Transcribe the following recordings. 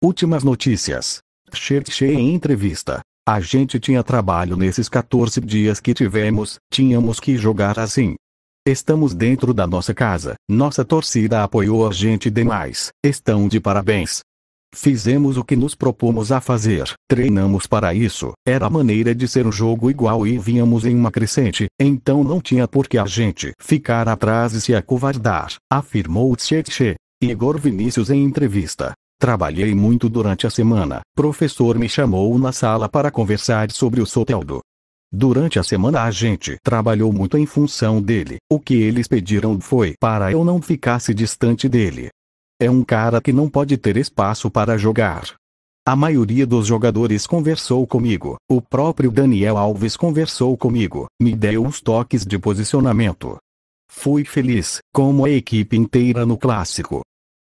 Últimas notícias. Xerxes em entrevista. A gente tinha trabalho nesses 14 dias que tivemos, tínhamos que jogar assim. Estamos dentro da nossa casa, nossa torcida apoiou a gente demais, estão de parabéns. Fizemos o que nos propomos a fazer, treinamos para isso, era a maneira de ser um jogo igual e vínhamos em uma crescente, então não tinha por que a gente ficar atrás e se acovardar, afirmou Tchetche. Igor Vinícius em entrevista. Trabalhei muito durante a semana. Professor me chamou na sala para conversar sobre o Soteldo. Durante a semana a gente trabalhou muito em função dele. O que eles pediram foi para eu não ficasse distante dele. É um cara que não pode ter espaço para jogar. A maioria dos jogadores conversou comigo. O próprio Daniel Alves conversou comigo, me deu uns toques de posicionamento. Fui feliz, como a equipe inteira no clássico.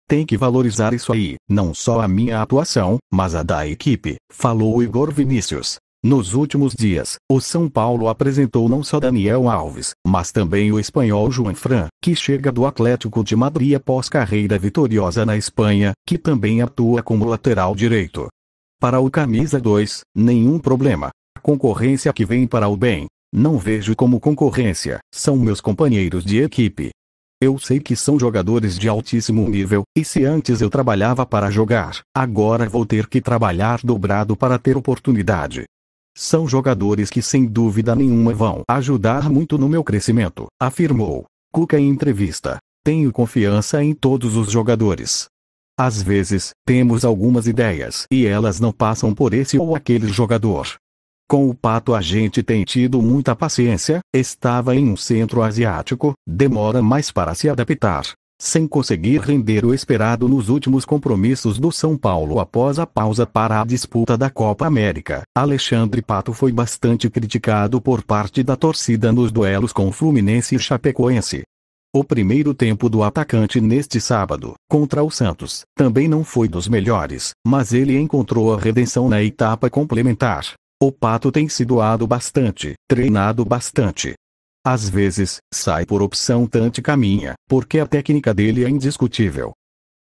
Tem que valorizar isso aí, não só a minha atuação, mas a da equipe, falou Igor Vinícius. Nos últimos dias, o São Paulo apresentou não só Daniel Alves, mas também o espanhol João Fran, que chega do Atlético de Madrid após carreira vitoriosa na Espanha, que também atua como lateral direito. Para o camisa 2, nenhum problema. A concorrência que vem para o bem. Não vejo como concorrência, são meus companheiros de equipe, eu sei que são jogadores de altíssimo nível, e se antes eu trabalhava para jogar, agora vou ter que trabalhar dobrado para ter oportunidade. São jogadores que sem dúvida nenhuma vão ajudar muito no meu crescimento, afirmou Cuca em entrevista. Tenho confiança em todos os jogadores. Às vezes, temos algumas ideias e elas não passam por esse ou aquele jogador, com o pato a gente tem tido muita paciência, estava em um centro asiático, demora mais para se adaptar. Sem conseguir render o esperado nos últimos compromissos do São Paulo após a pausa para a disputa da Copa América, Alexandre Pato foi bastante criticado por parte da torcida nos duelos com Fluminense e Chapecoense. O primeiro tempo do atacante neste sábado, contra o Santos, também não foi dos melhores, mas ele encontrou a redenção na etapa complementar. O pato tem se doado bastante, treinado bastante. Às vezes, sai por opção Tante caminha, porque a técnica dele é indiscutível.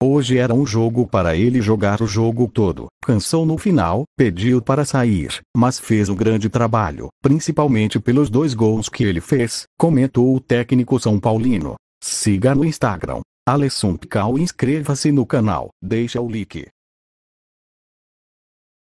Hoje era um jogo para ele jogar o jogo todo, cansou no final, pediu para sair, mas fez um grande trabalho, principalmente pelos dois gols que ele fez, comentou o técnico São Paulino. Siga no Instagram, Alesson Pical e inscreva-se no canal, deixa o like.